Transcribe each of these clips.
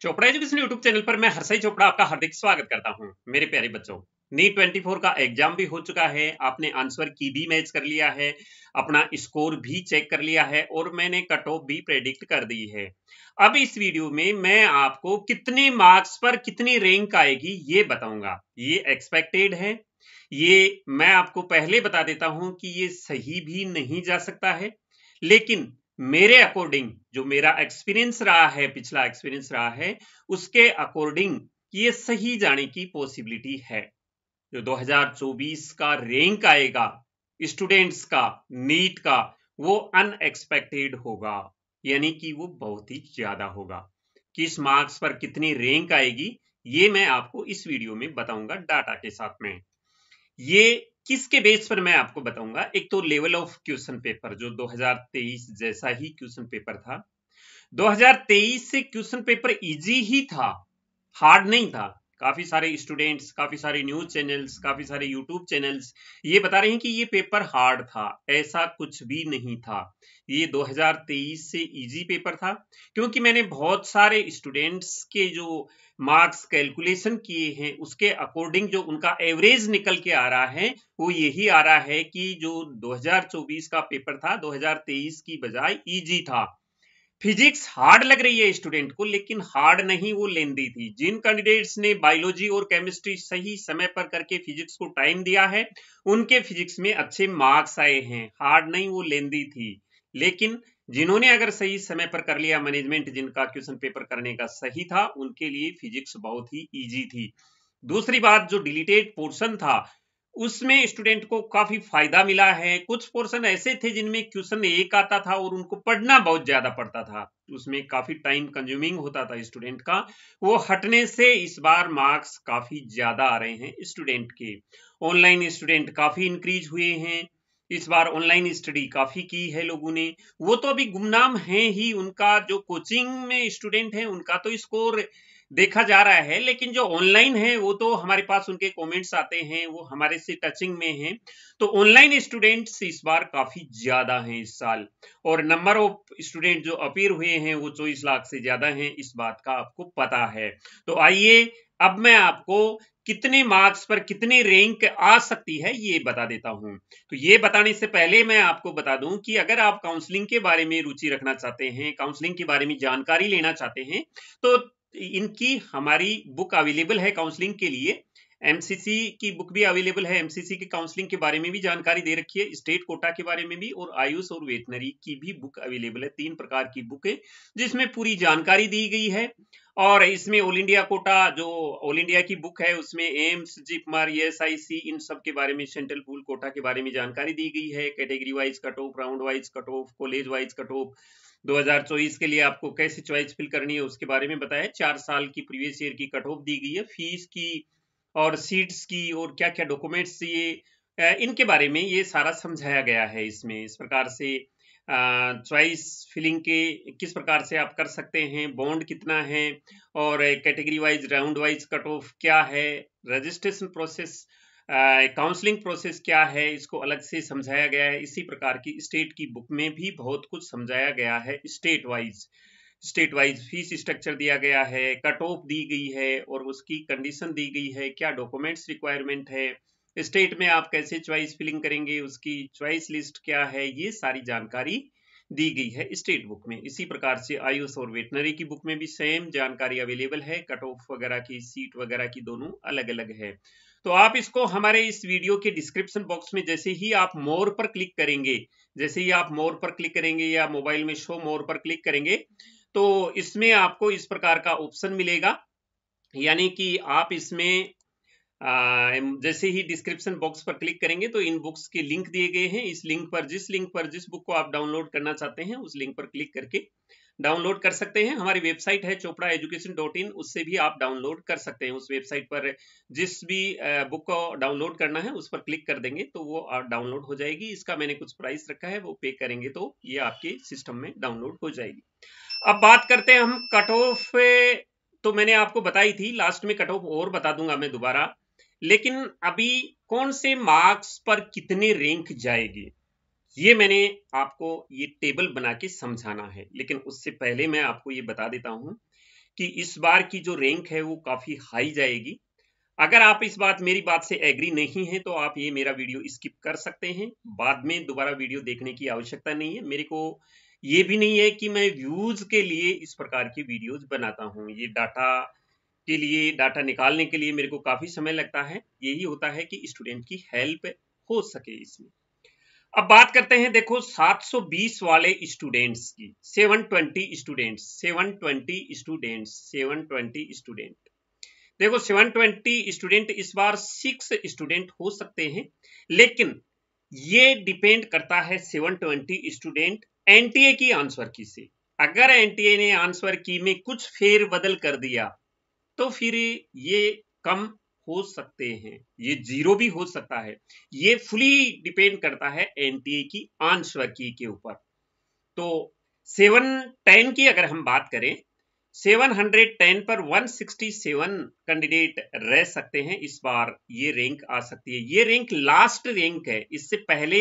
Chopra education YouTube channel पर मैं हरसई चोपड़ा आपका हार्दिक स्वागत करता हूं मेरे प्यारे बच्चों नीट 24 का एग्जाम भी हो चुका है आपने आंसर की भी मैच कर लिया है अपना स्कोर भी चेक कर लिया है और मैंने कट ऑफ भी प्रेडिक्ट कर दी है अब इस वीडियो में मैं आपको कितने मार्क्स पर कितनी रैंक आएगी ये बताऊंगा ये एक्सपेक्टेड है ये मैं आपको पहले बता देता हूं कि ये सही भी नहीं जा सकता है लेकिन मेरे अकॉर्डिंग जो मेरा एक्सपीरियंस रहा है पिछला एक्सपीरियंस रहा है उसके अकॉर्डिंग ये सही जाने की पॉसिबिलिटी है जो 2024 का रैंक आएगा स्टूडेंट्स का नीट का वो अनएक्सपेक्टेड होगा यानी कि वो बहुत ही ज्यादा होगा किस मार्क्स पर कितनी रैंक आएगी ये मैं आपको इस वीडियो में बताऊंगा डाटा के साथ में ये किसके बेस पर मैं आपको बताऊंगा एक तो लेवल ऑफ क्वेश्चन पेपर जो 2023 जैसा ही क्वेश्चन पेपर था 2023 से क्वेश्चन पेपर इजी ही था हार्ड नहीं था काफ़ी सारे स्टूडेंट्स काफ़ी सारे न्यूज़ चैनल्स काफ़ी सारे यूट्यूब चैनल्स ये बता रहे हैं कि ये पेपर हार्ड था ऐसा कुछ भी नहीं था ये 2023 से इजी पेपर था क्योंकि मैंने बहुत सारे स्टूडेंट्स के जो मार्क्स कैलकुलेशन किए हैं उसके अकॉर्डिंग जो उनका एवरेज निकल के आ रहा है वो यही आ रहा है कि जो 2024 का पेपर था 2023 की बजाय ईजी था फिजिक्स हार्ड लग रही है स्टूडेंट को लेकिन हार्ड नहीं वो लेंदी थी जिन कैंडिडेट्स ने बायोलॉजी और केमिस्ट्री सही समय पर करके फिजिक्स को टाइम दिया है उनके फिजिक्स में अच्छे मार्क्स आए हैं हार्ड नहीं वो लेंदी थी लेकिन जिन्होंने अगर सही समय पर कर लिया मैनेजमेंट जिनका क्वेश्चन पेपर करने का सही था उनके लिए फिजिक्स बहुत ही ईजी थी दूसरी बात जो डिलीटेड पोर्सन था उसमें स्टूडेंट को काफी फायदा मिला है कुछ पोर्शन ऐसे थे जिनमें क्वेश्चन एक आता था और उनको पढ़ना बहुत ज्यादा पड़ता था उसमें काफी टाइम कंज्यूमिंग होता था स्टूडेंट का वो हटने से इस बार मार्क्स काफी ज्यादा आ रहे हैं स्टूडेंट के ऑनलाइन स्टूडेंट काफी इंक्रीज हुए हैं इस बार ऑनलाइन स्टडी काफी की है लोगों ने वो तो अभी गुमनाम है ही उनका जो कोचिंग में स्टूडेंट है उनका तो स्कोर देखा जा रहा है लेकिन जो ऑनलाइन है वो तो हमारे पास उनके कमेंट्स आते हैं वो हमारे से टचिंग में हैं तो ऑनलाइन स्टूडेंट्स इस बार काफी ज्यादा हैं इस साल और नंबर ऑफ स्टूडेंट जो अपीयर हुए हैं वो चौबीस लाख से ज्यादा हैं इस बात का आपको पता है तो आइए अब मैं आपको कितने मार्क्स पर कितने रैंक आ सकती है ये बता देता हूं तो ये बताने से पहले मैं आपको बता दूं कि अगर आप काउंसलिंग के बारे में रुचि रखना चाहते हैं काउंसलिंग के बारे में जानकारी लेना चाहते हैं तो इनकी हमारी बुक अवेलेबल है काउंसलिंग के लिए एमसीसी की बुक भी अवेलेबल है एमसीसी की काउंसलिंग के बारे में भी जानकारी दे रखी है स्टेट कोटा के बारे में भी और आयुष और वेटनरी की भी बुक अवेलेबल है तीन प्रकार की बुक है जिसमें पूरी जानकारी दी गई है और इसमें ऑल इंडिया कोटा जो ऑल इंडिया की बुक है उसमें एम्स जिपमार एस आई सी इन सब के बारे में सेंट्रल पूल कोटा के बारे में जानकारी दी गई है category wise cut off round wise cut off college wise cut off 2024 के लिए आपको कैसे चॉइस फिल करनी है उसके बारे में बताया चार साल की प्रीवियस ईयर की कट ऑफ दी गई है फीस की और सीट्स की और क्या क्या डॉक्यूमेंट्स चाहिए इनके बारे में ये सारा समझाया गया है इसमें इस प्रकार से चॉइस फिलिंग के किस प्रकार से आप कर सकते हैं बॉन्ड कितना है और category wise round wise cut off क्या है रजिस्ट्रेशन प्रोसेस काउंसलिंग प्रोसेस क्या है इसको अलग से समझाया गया है इसी प्रकार की स्टेट की बुक में भी बहुत कुछ समझाया गया है state wise state wise fees structure दिया गया है कट ऑफ दी गई है और उसकी कंडीशन दी गई है क्या डॉक्यूमेंट्स रिक्वायरमेंट है स्टेट में आप कैसे च्वाइस फिलिंग करेंगे उसकी च्वाइस लिस्ट क्या है ये सारी जानकारी दी गई है स्टेट बुक में इसी प्रकार से आयुष और वेटनरी की बुक में भी सेम जानकारी अवेलेबल है कट ऑफ वगैरह की सीट वगैरह की दोनों अलग अलग है तो आप इसको हमारे इस वीडियो के डिस्क्रिप्शन बॉक्स में जैसे ही आप मोर पर क्लिक करेंगे जैसे ही आप मोर पर क्लिक करेंगे या मोबाइल में शो मोर पर क्लिक करेंगे तो इसमें आपको इस प्रकार का ऑप्शन मिलेगा यानी कि आप इसमें जैसे ही डिस्क्रिप्शन बॉक्स पर क्लिक करेंगे तो इन बुक्स के लिंक दिए गए हैं इस लिंक पर जिस लिंक पर जिस बुक को आप डाउनलोड करना चाहते हैं उस लिंक पर क्लिक करके डाउनलोड कर सकते हैं हमारी वेबसाइट है चोपड़ा एजुकेशन डॉट इन उससे भी आप डाउनलोड कर सकते हैं उस वेबसाइट पर जिस भी बुक को डाउनलोड करना है उस पर क्लिक कर देंगे तो वो डाउनलोड हो जाएगी इसका मैंने कुछ प्राइस रखा है वो पे करेंगे तो ये आपके सिस्टम में डाउनलोड हो जाएगी अब बात करते हैं हम कट ऑफ तो मैंने आपको बताई थी लास्ट में कट ऑफ और बता दूंगा मैं दोबारा लेकिन अभी कौन से मार्क्स पर कितने रैंक जाएगी ये मैंने आपको ये टेबल बना के समझाना है लेकिन उससे पहले मैं आपको ये बता देता हूं कि इस बार की जो रैंक है वो काफ़ी हाई जाएगी अगर आप इस बात मेरी बात से एग्री नहीं है तो आप ये मेरा वीडियो स्किप कर सकते हैं बाद में दोबारा वीडियो देखने की आवश्यकता नहीं है मेरे को ये भी नहीं है कि मैं व्यूज के लिए इस प्रकार की वीडियो बनाता हूँ ये डाटा के लिए डाटा निकालने के लिए मेरे को काफ़ी समय लगता है यही होता है कि स्टूडेंट की हेल्प हो सके इसमें अब बात करते हैं देखो 720 वाले स्टूडेंट्स की 720 स्टूडेंट्स 720 स्टूडेंट्स 720 स्टूडेंट देखो 720 स्टूडेंट इस बार सिक्स स्टूडेंट हो सकते हैं लेकिन ये डिपेंड करता है 720 स्टूडेंट एनटीए की आंसर की से अगर एनटीए ने आंसर की में कुछ फेर बदल कर दिया तो फिर ये कम हो सकते हैं ये जीरो भी हो सकता है ये फुली डिपेंड करता है एनटीए की आंसर की के ऊपर तो सेवन टेन की अगर हम बात करें सेवन हंड्रेड टेन पर वन सिक्सटी सेवन कैंडिडेट रह सकते हैं इस बार ये रैंक आ सकती है ये रैंक लास्ट रैंक है इससे पहले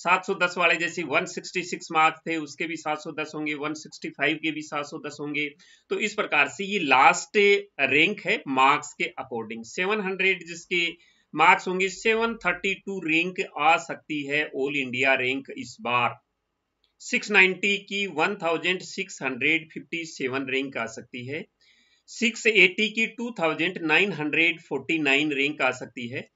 710 वाले जैसे 166 मार्क्स थे उसके भी 710 होंगे 165 के भी 710 होंगे तो इस प्रकार से ये लास्ट रैंक है मार्क्स के अकॉर्डिंग 700 जिसके मार्क्स होंगे 732 रैंक आ सकती है ऑल इंडिया रैंक इस बार 690 की 1657 रैंक आ सकती है 680 की 2949 रैंक आ सकती है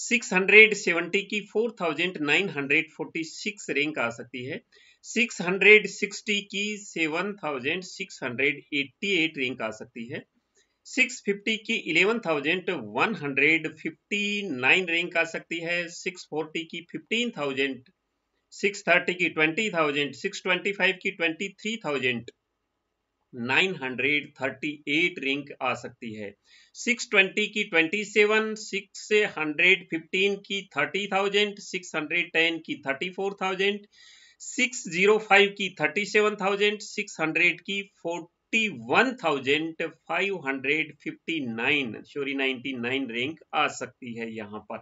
670 की 4946 रैंक आ सकती है 660 की 7688 रैंक आ सकती है 650 की 11159 रैंक आ सकती है 640 की 15000 630 की 20000 625 की 23000 938 रिंक आ सकती है 620 की 27, 615 की 30,000, 610 की 34,000, 605 की 37,000, 600 की 41,559 सॉरी 99 रिंक आ सकती है यहां पर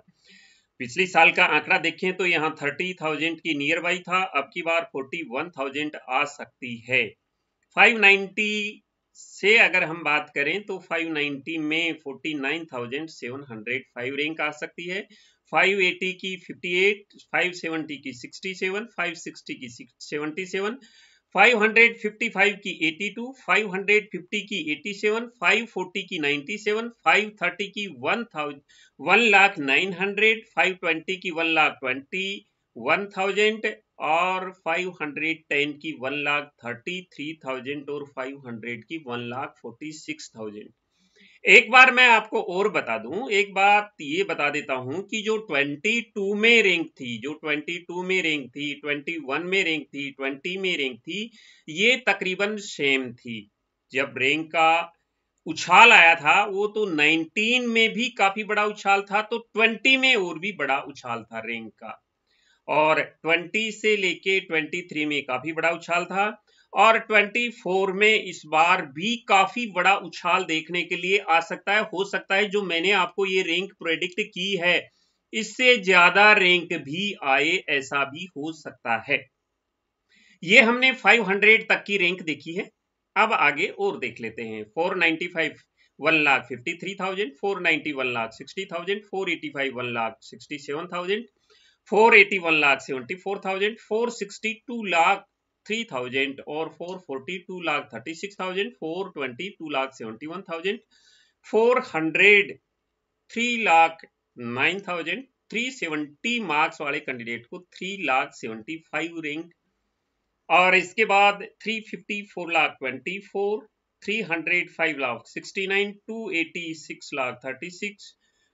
पिछली साल का आंकड़ा देखें तो यहाँ 30,000 की नियर बाई था अब की बार 41,000 आ सकती है 590 से अगर हम बात करें तो 590 में 49,705 रैंक आ सकती है 580 की 58, 570 की 67, 560 की 77, 555 की 82, 550 की 87, 540 की 97, 530 की 1000, 1 लाख 900, 520 की 1 लाख 20, 1000, और 510 की one lakh thirty three thousand और 500 की one lakh forty six thousand एक बार मैं आपको और बता दूं एक बात ये बता देता हूं कि जो 22 में रैंक थी जो 22 में रैंक थी 21 में रैंक थी 20 में रैंक थी ये तकरीबन सेम थी जब रैंक का उछाल आया था वो तो 19 में भी काफी बड़ा उछाल था तो 20 में और भी बड़ा उछाल था रैंक का और 20 से लेके 23 में काफी बड़ा उछाल था और 24 में इस बार भी काफी बड़ा उछाल देखने के लिए आ सकता है हो सकता है जो मैंने आपको ये रैंक प्रोडिक्ट की है इससे ज्यादा रैंक भी आए ऐसा भी हो सकता है ये हमने 500 तक की रैंक देखी है अब आगे और देख लेते हैं 495 one lakh fifty three thousand four ninety one lakh sixty thousand four eighty five one lakh sixty seven thousand 481 lakh seventy four thousand four sixty two lakh three thousand और four forty two lakh thirty six thousand four twenty two lakh seventy one thousand four hundred three lakh nine thousand three seventy marks वाले candidate को three lakh seventy five rank और इसके बाद three fifty four lakh twenty four three hundred five lakh sixty nine two eighty six lakh thirty six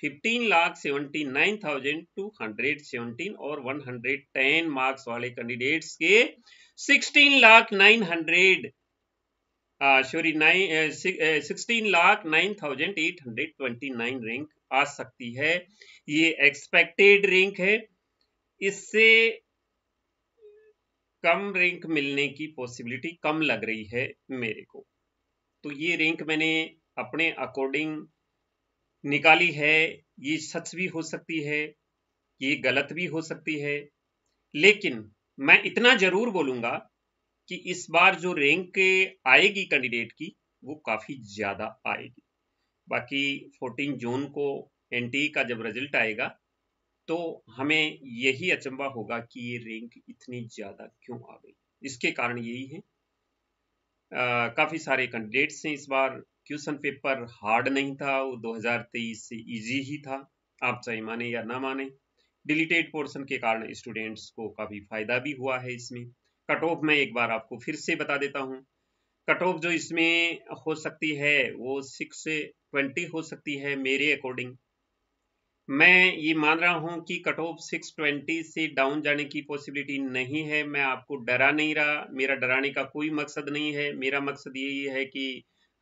fifteen lakh seventy nine thousand two hundred seventeen और one hundred ten marks वाले candidates के sixteen lakh nine hundred sorry sixteen lakh nine thousand eight hundred twenty nine rank आ सकती है ये expected rank है इससे कम rank मिलने की पॉसिबिलिटी कम लग रही है मेरे को तो ये रैंक मैंने अपने अकॉर्डिंग निकाली है ये सच भी हो सकती है ये गलत भी हो सकती है लेकिन मैं इतना जरूर बोलूंगा कि इस बार जो रैंक आएगी कैंडिडेट की वो काफ़ी ज़्यादा आएगी बाकी 14 जून को एन e का जब रिजल्ट आएगा तो हमें यही अचंबा होगा कि ये रैंक इतनी ज़्यादा क्यों आ गई इसके कारण यही है काफ़ी सारे कैंडिडेट्स हैं इस बार क्वेश्चन पेपर हार्ड नहीं था वो 2023 से इजी ही था आप चाहे माने या ना माने डिलीटेड पोर्शन के कारण स्टूडेंट्स को काफ़ी फायदा भी हुआ है इसमें कट ऑफ मैं एक बार आपको फिर से बता देता हूँ कट ऑफ जो इसमें हो सकती है वो सिक्स से ट्वेंटी हो सकती है मेरे अकॉर्डिंग मैं ये मान रहा हूँ कि कट ऑफ सिक्स ट्वेंटी से डाउन जाने की पॉसिबिलिटी नहीं है मैं आपको डरा नहीं रहा मेरा डराने का कोई मकसद नहीं है मेरा मकसद यही है कि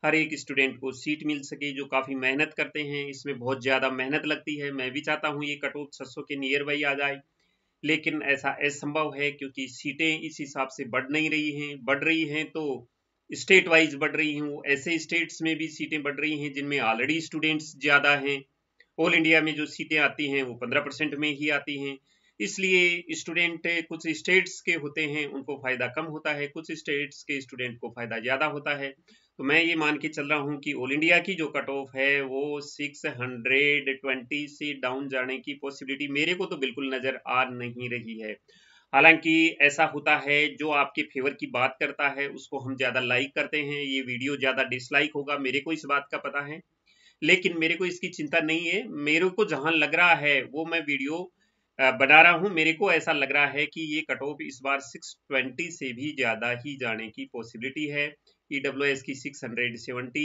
हर एक स्टूडेंट को सीट मिल सके जो काफ़ी मेहनत करते हैं इसमें बहुत ज़्यादा मेहनत लगती है मैं भी चाहता हूँ ये कट ऑफ छः के नियर बाई आ जाए लेकिन ऐसा असंभव है क्योंकि सीटें इस हिसाब से बढ़ नहीं रही हैं बढ़ रही हैं तो स्टेट वाइज बढ़ रही हैं वो ऐसे स्टेट्स में भी सीटें बढ़ रही हैं जिनमें ऑलरेडी स्टूडेंट्स ज़्यादा हैं ऑल इंडिया में जो सीटें आती हैं वो पंद्रह परसेंट में ही आती हैं इसलिए स्टूडेंट कुछ स्टेट्स के होते हैं उनको फ़ायदा कम होता है कुछ स्टेट्स के स्टूडेंट को फ़ायदा ज़्यादा होता है तो मैं ये मान के चल रहा हूँ कि ऑल इंडिया की जो कट ऑफ है वो 620 से डाउन जाने की पॉसिबिलिटी मेरे को तो बिल्कुल नज़र आ नहीं रही है हालांकि ऐसा होता है जो आपके फेवर की बात करता है उसको हम ज़्यादा लाइक करते हैं ये वीडियो ज़्यादा डिसलाइक होगा मेरे को इस बात का पता है लेकिन मेरे को इसकी चिंता नहीं है मेरे को जहाँ लग रहा है वो मैं वीडियो बना रहा हूँ मेरे को ऐसा लग रहा है कि ये कट ऑफ इस बार 620 से भी ज़्यादा ही जाने की पॉसिबिलिटी है ई डब्ल्यू एस की six hundred seventy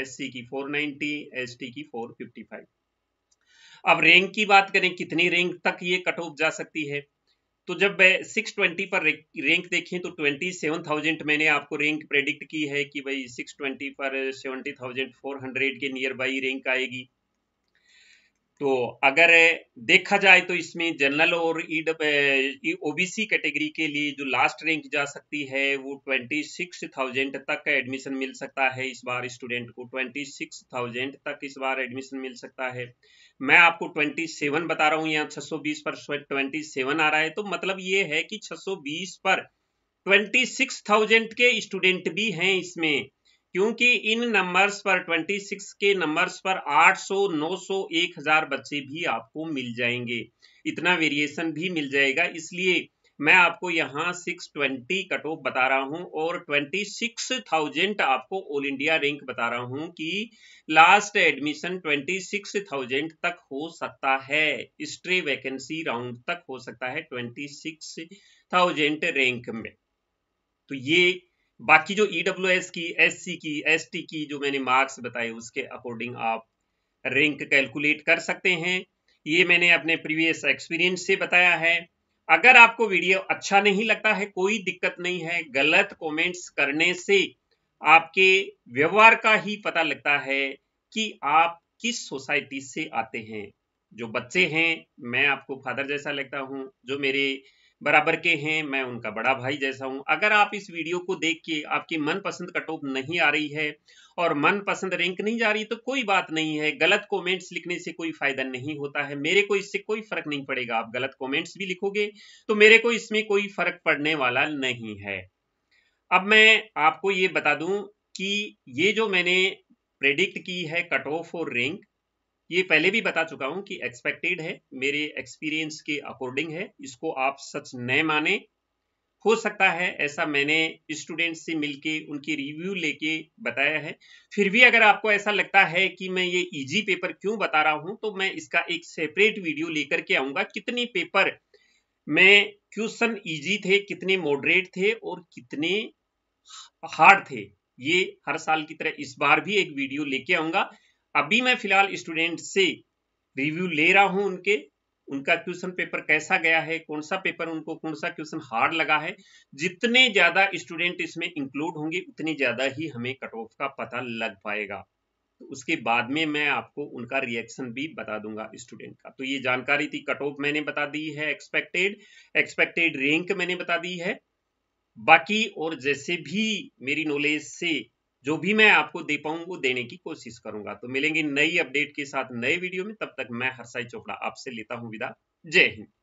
S C की फोर नाइन्टी एस टी की फोर फिफ्टी फाइव अब रैंक की बात करें कितनी रैंक तक ये कट ऑफ जा सकती है तो जब सिक्स ट्वेंटी पर रैंक देखें तो ट्वेंटी सेवन थाउजेंड मैंने आपको रैंक प्रेडिक्ट की है कि भाई सिक्स ट्वेंटी पर सेवेंटी थाउजेंड फोर हंड्रेड के नियर बाई रैंक आएगी तो अगर देखा जाए तो इसमें जनरल और OBC e, category e, e, के लिए जो लास्ट रैंक जा सकती है वो ट्वेंटी सिक्स थाउजेंड तक एडमिशन मिल सकता है इस बार स्टूडेंट को ट्वेंटी सिक्स थाउजेंड तक इस बार एडमिशन मिल सकता है मैं आपको ट्वेंटी सेवन बता रहा हूँ यहाँ छह सौ बीस पर ट्वेंटी सेवन आ रहा है तो मतलब ये है कि छह सौ बीस पर ट्वेंटी सिक्स थाउजेंड के स्टूडेंट भी हैं इसमें क्योंकि इन नंबर्स पर 26 के नंबर्स पर 800, 900, 1000 बच्चे भी आपको मिल जाएंगे इतना वेरिएशन भी मिल जाएगा इसलिए मैं आपको यहाँ 620 कट ऑफ बता रहा हूँ और 26,000 आपको ऑल इंडिया रैंक बता रहा हूँ कि लास्ट एडमिशन 26,000 तक हो सकता है स्ट्रे वैकेंसी राउंड तक हो सकता है 26,000 रैंक में तो ये बाकी जो ई डब्ल्यू एस की एस सी की एस टी की जो मैंने मार्क्स बताए उसके अकॉर्डिंग आप रैंक कैलकुलेट कर सकते हैं ये मैंने अपने प्रीवियस एक्सपीरियंस से बताया है अगर आपको वीडियो अच्छा नहीं लगता है कोई दिक्कत नहीं है गलत कमेंट्स करने से आपके व्यवहार का ही पता लगता है कि आप किस सोसाइटी से आते हैं जो बच्चे हैं मैं आपको फादर जैसा लगता हूँ जो मेरे बराबर के हैं मैं उनका बड़ा भाई जैसा हूं अगर आप इस वीडियो को देख के आपकी मनपसंद कट ऑफ नहीं आ रही है और मनपसंद रैंक नहीं जा रही तो कोई बात नहीं है गलत कमेंट्स लिखने से कोई फायदा नहीं होता है मेरे को इससे कोई फर्क नहीं पड़ेगा आप गलत कमेंट्स भी लिखोगे तो मेरे को इसमें कोई फर्क पड़ने वाला नहीं है अब मैं आपको ये बता दूं कि ये जो मैंने प्रेडिक्ट की है कट ऑफ और रैंक ये पहले भी बता चुका हूं कि एक्सपेक्टेड है मेरे एक्सपीरियंस के अकॉर्डिंग है इसको आप सच न माने हो सकता है ऐसा मैंने स्टूडेंट से मिलके उनकी रिव्यू लेके बताया है फिर भी अगर आपको ऐसा लगता है कि मैं ये इजी पेपर क्यों बता रहा हूं तो मैं इसका एक सेपरेट वीडियो लेकर के आऊंगा कितने पेपर में क्वेश्चन इजी थे कितने मॉडरेट थे और कितने हार्ड थे ये हर साल की तरह इस बार भी एक वीडियो लेके आऊंगा अभी मैं फिलहाल स्टूडेंट से रिव्यू ले रहा हूं उनके उनका क्वेश्चन पेपर कैसा गया है कौन सा पेपर उनको कौन सा क्वेश्चन हार्ड लगा है जितने ज्यादा स्टूडेंट इसमें इंक्लूड होंगे उतनी ज्यादा ही हमें कट ऑफ का पता लग पाएगा तो उसके बाद में मैं आपको उनका रिएक्शन भी बता दूंगा स्टूडेंट का तो ये जानकारी थी कट ऑफ मैंने बता दी है एक्सपेक्टेड एक्सपेक्टेड रैंक मैंने बता दी है बाकी और जैसे भी मेरी नॉलेज से जो भी मैं आपको दे पाऊँ वो देने की कोशिश करूंगा तो मिलेंगे नई अपडेट के साथ नए वीडियो में तब तक मैं हरसाई चोपड़ा आपसे लेता हूँ विदा जय हिंद